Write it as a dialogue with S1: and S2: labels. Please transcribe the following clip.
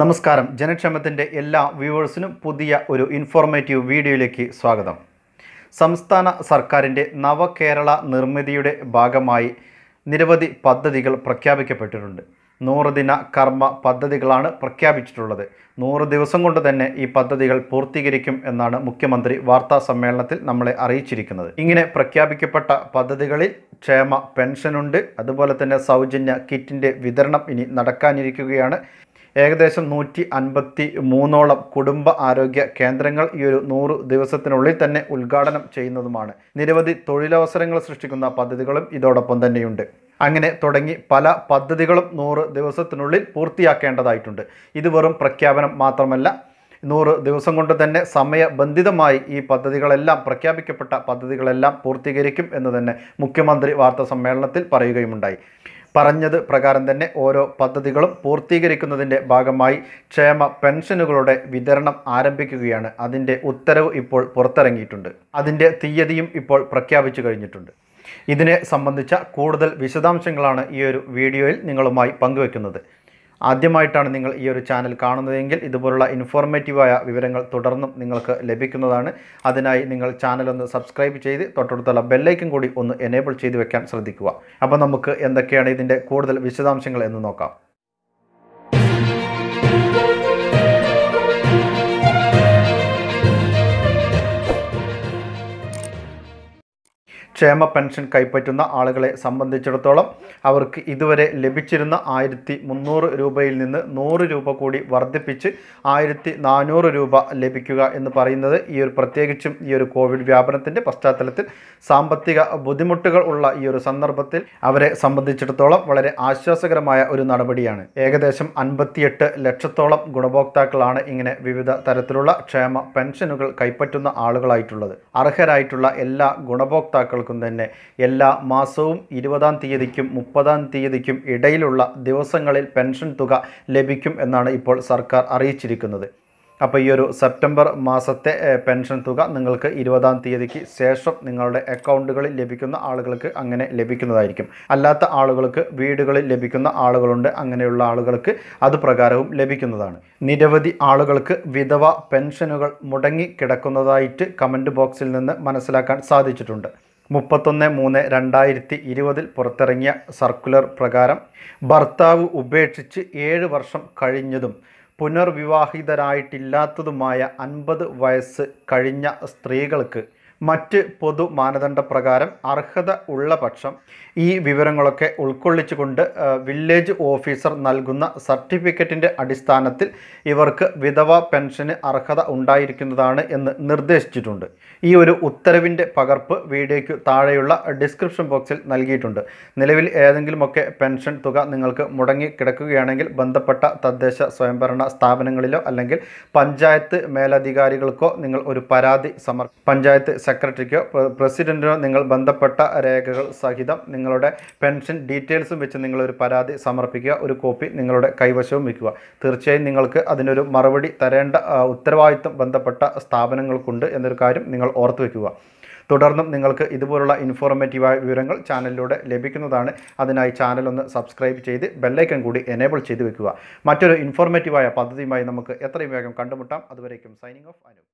S1: നമസ്കാരം ജനക്ഷേമത്തിൻ്റെ എല്ലാ വ്യൂവേഴ്സിനും പുതിയ ഒരു ഇൻഫോർമേറ്റീവ് വീഡിയോയിലേക്ക് സ്വാഗതം സംസ്ഥാന സർക്കാരിൻ്റെ നവകേരള നിർമ്മിതിയുടെ ഭാഗമായി നിരവധി പദ്ധതികൾ പ്രഖ്യാപിക്കപ്പെട്ടിട്ടുണ്ട് നൂറുദിന കർമ്മ പദ്ധതികളാണ് പ്രഖ്യാപിച്ചിട്ടുള്ളത് നൂറ് ദിവസം കൊണ്ട് തന്നെ ഈ പദ്ധതികൾ പൂർത്തീകരിക്കും എന്നാണ് മുഖ്യമന്ത്രി വാർത്താ സമ്മേളനത്തിൽ നമ്മളെ അറിയിച്ചിരിക്കുന്നത് ഇങ്ങനെ പ്രഖ്യാപിക്കപ്പെട്ട പദ്ധതികളിൽ ക്ഷേമ പെൻഷനുണ്ട് അതുപോലെ തന്നെ സൗജന്യ കിറ്റിൻ്റെ വിതരണം ഇനി നടക്കാനിരിക്കുകയാണ് ഏകദേശം നൂറ്റി അൻപത്തി മൂന്നോളം കുടുംബ ആരോഗ്യ കേന്ദ്രങ്ങൾ ഈ ഒരു നൂറ് ദിവസത്തിനുള്ളിൽ തന്നെ ഉദ്ഘാടനം ചെയ്യുന്നതുമാണ് നിരവധി തൊഴിലവസരങ്ങൾ സൃഷ്ടിക്കുന്ന പദ്ധതികളും ഇതോടൊപ്പം തന്നെയുണ്ട് അങ്ങനെ തുടങ്ങി പല പദ്ധതികളും നൂറ് ദിവസത്തിനുള്ളിൽ പൂർത്തിയാക്കേണ്ടതായിട്ടുണ്ട് ഇത് വെറും പ്രഖ്യാപനം മാത്രമല്ല നൂറ് ദിവസം കൊണ്ട് തന്നെ സമയബന്ധിതമായി ഈ പദ്ധതികളെല്ലാം പ്രഖ്യാപിക്കപ്പെട്ട പദ്ധതികളെല്ലാം പൂർത്തീകരിക്കും എന്ന് തന്നെ മുഖ്യമന്ത്രി വാർത്താ സമ്മേളനത്തിൽ പറയുകയുമുണ്ടായി പറഞ്ഞത് പ്രകാരം തന്നെ ഓരോ പദ്ധതികളും പൂർത്തീകരിക്കുന്നതിൻ്റെ ഭാഗമായി ക്ഷേമ പെൻഷനുകളുടെ വിതരണം ആരംഭിക്കുകയാണ് അതിൻ്റെ ഉത്തരവ് ഇപ്പോൾ പുറത്തിറങ്ങിയിട്ടുണ്ട് അതിൻ്റെ തീയതിയും ഇപ്പോൾ പ്രഖ്യാപിച്ചു കഴിഞ്ഞിട്ടുണ്ട് ഇതിനെ സംബന്ധിച്ച കൂടുതൽ വിശദാംശങ്ങളാണ് ഈ ഒരു വീഡിയോയിൽ നിങ്ങളുമായി പങ്കുവെക്കുന്നത് ആദ്യമായിട്ടാണ് നിങ്ങൾ ഈ ഒരു ചാനൽ കാണുന്നതെങ്കിൽ ഇതുപോലുള്ള ഇൻഫോർമേറ്റീവായ വിവരങ്ങൾ തുടർന്നും നിങ്ങൾക്ക് ലഭിക്കുന്നതാണ് അതിനായി നിങ്ങൾ ചാനൽ ഒന്ന് സബ്സ്ക്രൈബ് ചെയ്ത് തൊട്ടടുത്തുള്ള ബെല്ലൈക്കും കൂടി ഒന്ന് എനേബിൾ ചെയ്ത് വെക്കാൻ ശ്രദ്ധിക്കുക അപ്പോൾ നമുക്ക് എന്തൊക്കെയാണ് ഇതിൻ്റെ കൂടുതൽ വിശദാംശങ്ങൾ എന്ന് നോക്കാം ക്ഷേമ പെൻഷൻ കൈപ്പറ്റുന്ന ആളുകളെ സംബന്ധിച്ചിടത്തോളം അവർക്ക് ഇതുവരെ ലഭിച്ചിരുന്ന ആയിരത്തി മുന്നൂറ് രൂപയിൽ നിന്ന് നൂറ് രൂപ കൂടി വർദ്ധിപ്പിച്ച് ആയിരത്തി നാനൂറ് രൂപ ലഭിക്കുക എന്ന് പറയുന്നത് ഈ ഒരു പ്രത്യേകിച്ചും ഈ ഒരു കോവിഡ് വ്യാപനത്തിൻ്റെ പശ്ചാത്തലത്തിൽ സാമ്പത്തിക ബുദ്ധിമുട്ടുകൾ ഉള്ള ഈ ഒരു സന്ദർഭത്തിൽ അവരെ സംബന്ധിച്ചിടത്തോളം വളരെ ആശ്വാസകരമായ ഒരു നടപടിയാണ് ഏകദേശം അൻപത്തിയെട്ട് ലക്ഷത്തോളം ഗുണഭോക്താക്കളാണ് ഇങ്ങനെ വിവിധ തരത്തിലുള്ള ക്ഷേമ പെൻഷനുകൾ കൈപ്പറ്റുന്ന ആളുകളായിട്ടുള്ളത് അർഹരായിട്ടുള്ള എല്ലാ ഗുണഭോക്താക്കൾക്കും പ്രേക്ഷകർക്കും തന്നെ എല്ലാ മാസവും ഇരുപതാം തീയതിക്കും മുപ്പതാം തീയതിക്കും ഇടയിലുള്ള ദിവസങ്ങളിൽ പെൻഷൻ തുക ലഭിക്കും എന്നാണ് ഇപ്പോൾ സർക്കാർ അറിയിച്ചിരിക്കുന്നത് അപ്പോൾ ഈ ഒരു സെപ്റ്റംബർ മാസത്തെ പെൻഷൻ തുക നിങ്ങൾക്ക് ഇരുപതാം തീയതിക്ക് ശേഷം നിങ്ങളുടെ അക്കൗണ്ടുകളിൽ ലഭിക്കുന്ന ആളുകൾക്ക് അങ്ങനെ ലഭിക്കുന്നതായിരിക്കും അല്ലാത്ത ആളുകൾക്ക് വീടുകളിൽ ലഭിക്കുന്ന ആളുകളുണ്ട് അങ്ങനെയുള്ള ആളുകൾക്ക് അത് പ്രകാരവും ലഭിക്കുന്നതാണ് നിരവധി ആളുകൾക്ക് വിധവ പെൻഷനുകൾ മുടങ്ങി കിടക്കുന്നതായിട്ട് കമൻറ്റ് ബോക്സിൽ നിന്ന് മനസ്സിലാക്കാൻ സാധിച്ചിട്ടുണ്ട് മുപ്പത്തൊന്ന് മൂന്ന് രണ്ടായിരത്തി ഇരുപതിൽ പുറത്തിറങ്ങിയ സർക്കുലർ പ്രകാരം ഭർത്താവ് ഉപേക്ഷിച്ച് ഏഴ് വർഷം കഴിഞ്ഞതും പുനർവിവാഹിതരായിട്ടില്ലാത്തതുമായ അൻപത് വയസ്സ് കഴിഞ്ഞ സ്ത്രീകൾക്ക് മറ്റ് പൊതു മാനദണ്ഡ പ്രകാരം അർഹത ഉള്ള പക്ഷം ഈ വിവരങ്ങളൊക്കെ ഉൾക്കൊള്ളിച്ചുകൊണ്ട് വില്ലേജ് ഓഫീസർ നൽകുന്ന സർട്ടിഫിക്കറ്റിൻ്റെ അടിസ്ഥാനത്തിൽ ഇവർക്ക് വിധവ പെൻഷന് അർഹത ഉണ്ടായിരിക്കുന്നതാണ് എന്ന് നിർദ്ദേശിച്ചിട്ടുണ്ട് ഈ ഒരു ഉത്തരവിൻ്റെ പകർപ്പ് വീഡിയോയ്ക്ക് താഴെയുള്ള ഡിസ്ക്രിപ്ഷൻ ബോക്സിൽ നൽകിയിട്ടുണ്ട് നിലവിൽ ഏതെങ്കിലുമൊക്കെ പെൻഷൻ തുക നിങ്ങൾക്ക് മുടങ്ങി കിടക്കുകയാണെങ്കിൽ ബന്ധപ്പെട്ട തദ്ദേശ സ്വയംഭരണ സ്ഥാപനങ്ങളിലോ അല്ലെങ്കിൽ പഞ്ചായത്ത് മേലധികാരികൾക്കോ നിങ്ങൾ ഒരു പരാതി സമർ പഞ്ചായത്ത് സെക്രട്ടറിക്കോ പ്രസിഡൻറ്റിനോ നിങ്ങൾ ബന്ധപ്പെട്ട രേഖകൾ സഹിതം നിങ്ങളുടെ പെൻഷൻ ഡീറ്റെയിൽസും വെച്ച് നിങ്ങളൊരു പരാതി സമർപ്പിക്കുക ഒരു കോപ്പി നിങ്ങളുടെ കൈവശവും വയ്ക്കുക തീർച്ചയായും നിങ്ങൾക്ക് അതിനൊരു മറുപടി തരേണ്ട ഉത്തരവാദിത്വം ബന്ധപ്പെട്ട സ്ഥാപനങ്ങൾക്കുണ്ട് എന്നൊരു കാര്യം നിങ്ങൾ ഓർത്തു വയ്ക്കുക തുടർന്നും നിങ്ങൾക്ക് ഇതുപോലുള്ള ഇൻഫോർമേറ്റീവായ വിവരങ്ങൾ ചാനലിലൂടെ ലഭിക്കുന്നതാണ് അതിനായി ചാനൽ ഒന്ന് സബ്സ്ക്രൈബ് ചെയ്ത് ബെല്ലൈക്കൻ കൂടി എനേബിൾ ചെയ്ത് വെക്കുക മറ്റൊരു ഇൻഫോർമേറ്റീവായ പദ്ധതിയുമായി നമുക്ക് എത്രയും വേഗം കണ്ടുമുട്ടാം അതുവരേക്കും സൈനിങ് ഓഫ് അനു